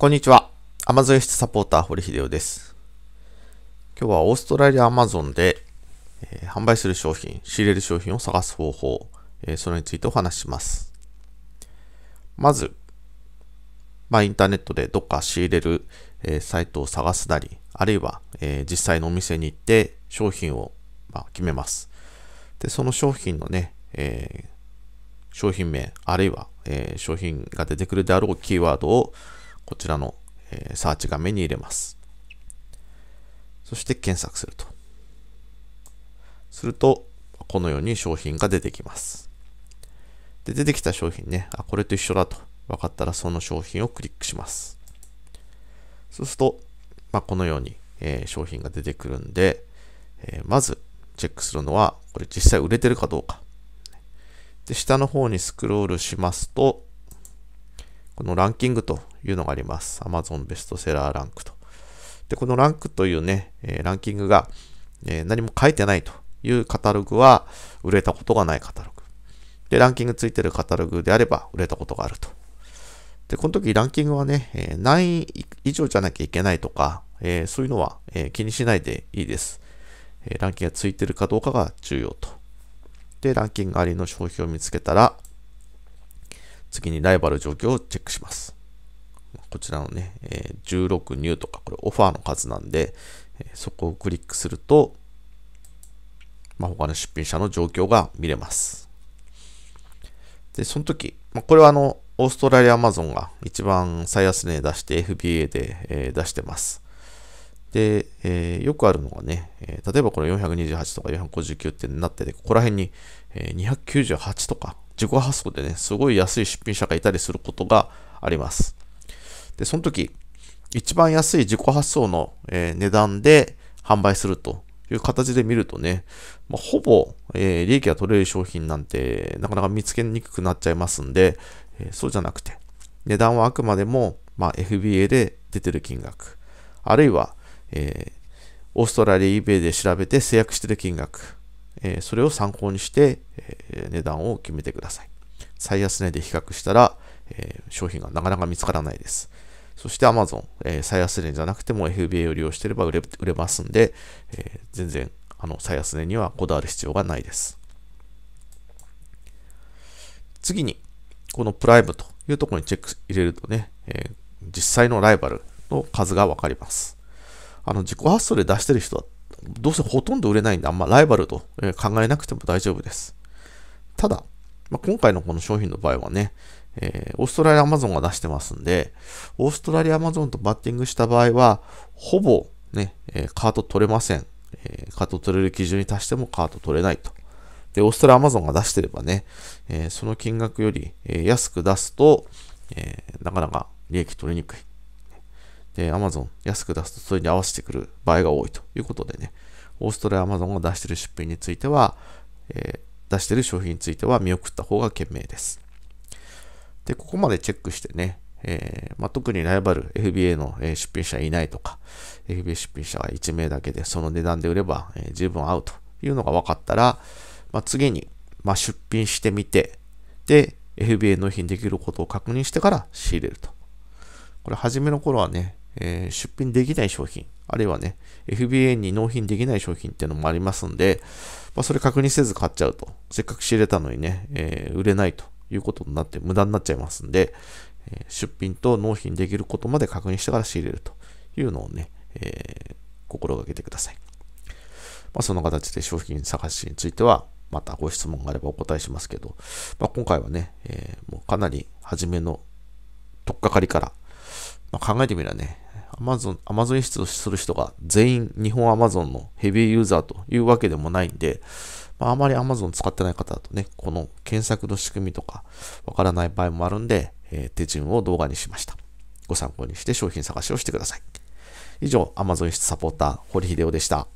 こんにちは。アマゾン室サポーター、堀秀夫です。今日はオーストラリアアマゾンで、えー、販売する商品、仕入れる商品を探す方法、えー、それについてお話しします。まず、まあ、インターネットでどっか仕入れる、えー、サイトを探すなり、あるいは、え実際のお店に行って商品を、まあ、決めます。で、その商品のね、え商品名、あるいは、え商品が出てくるであろうキーワードをこちらの、えー、サーチ画面に入れます。そして検索すると。すると、このように商品が出てきます。で、出てきた商品ね、あ、これと一緒だと分かったらその商品をクリックします。そうすると、まあ、このように、えー、商品が出てくるんで、えー、まずチェックするのは、これ実際売れてるかどうか。で、下の方にスクロールしますと、このランキングというのがあります。Amazon ベストセラーランクと。で、このランクというね、えランキングが、え何も書いてないというカタログは売れたことがないカタログ。で、ランキングついてるカタログであれば売れたことがあると。で、この時ランキングはね、え何位以上じゃなきゃいけないとか、えそういうのは、え気にしないでいいです、えランキングがついてるかどうかが重要と。で、ランキングありの商品を見つけたら、次にライバル状況をチェックします。こちらのね、え16ニューとか、これオファーの数なんで、えそこをクリックすると、まあ、他の出品者の状況が見れます。で、その時、まあ、これはあの、オーストラリアアマゾンが一番最安値出して FBA で、えー、出してます。で、えー、よくあるのがね、えー、例えばこれ428とか459ってなってて、ここら辺に、えー、298とか自己発送でね、すごい安い出品者がいたりすることがあります。で、その時、一番安い自己発送の、えー、値段で販売するという形で見るとね、まあ、ほぼ、えー、利益が取れる商品なんてなかなか見つけにくくなっちゃいますんで、えー、そうじゃなくて、値段はあくまでも、まあ、FBA で出てる金額、あるいは、えー、オーストラリア eBay で調べて制約してる金額、えそれを参考にして、え値段を決めてください。最安値で比較したら、え商品がなかなか見つからないです。そして Amazon、えー、最安値じゃなくても FBA を利用してれば売れ売れますんで、えー、全然あの最安値にはこだわる必要がないです。次に、このプライムというところにチェック入れるとね、えー、実際のライバルの数がわかります。あの、自己発想で出してる人は、どうせほとんど売れないんで、あんまライバルと考えなくても大丈夫です。ただ、まあ、今回のこの商品の場合はね、えー、オーストラリアアマゾンが出してますんで、オーストラリアアマゾンとバッティングした場合は、ほぼね、えー、カート取れません、えー、カート取れる基準に達してもカート取れないと。で、オーストラリアアマゾンが出してればね、えその金額より、え安く出すと、えなかなか利益取りにくい。で、アマゾン安く出すとそれに合わせてくる場合が多いということでね、オーストラリアアマゾンが出してる出品については、え出してる商品については見送った方が賢明です。で、ここまでチェックしてね、えー、まあ、特にライバル FBA の、え出品者いないとか、FBA 出品者が1名だけでその値段で売れば、えー、十分合うというのが分かったら、まあ、次に、まあ、出品してみて、で、FBA 納品できることを確認してから仕入れると。これ、初めの頃はね、え出品できない商品、あるいはね、FBA に納品できない商品っていうのもありますんで、まそれ確認せず買っちゃうと、せっかく仕入れたのにね、え売れないということになって無駄になっちゃいますんで、え出品と納品できることまで確認してから仕入れるというのをね、えー、心がけてください。まあ、その形で商品探しについては、またご質問があればお答えしますけど、まあ、今回はね、えー、もうかなり初めのとっかかりから、まあ、考えてみればね、Amazon、Amazon 出する人が全員日本アマゾンのヘビーユーザーというわけでもないんで、まあ、あまり Amazon 使ってない方だとね、この検索の仕組みとかわからない場合もあるんで、えー、手順を動画にしました。ご参考にして商品探しをしてください。以上、Amazon 室サポーター、堀秀夫でした。